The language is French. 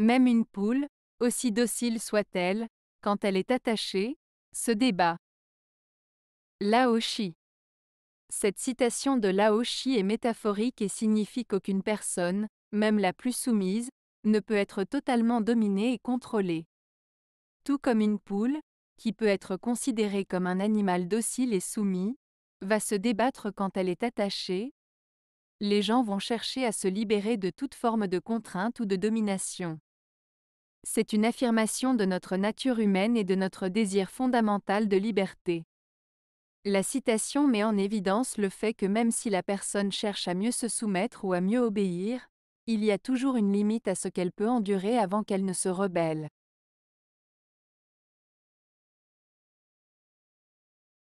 Même une poule, aussi docile soit-elle, quand elle est attachée, se débat. Lao Cette citation de Lao est métaphorique et signifie qu'aucune personne, même la plus soumise, ne peut être totalement dominée et contrôlée. Tout comme une poule, qui peut être considérée comme un animal docile et soumis, va se débattre quand elle est attachée, les gens vont chercher à se libérer de toute forme de contrainte ou de domination. C'est une affirmation de notre nature humaine et de notre désir fondamental de liberté. La citation met en évidence le fait que même si la personne cherche à mieux se soumettre ou à mieux obéir, il y a toujours une limite à ce qu'elle peut endurer avant qu'elle ne se rebelle.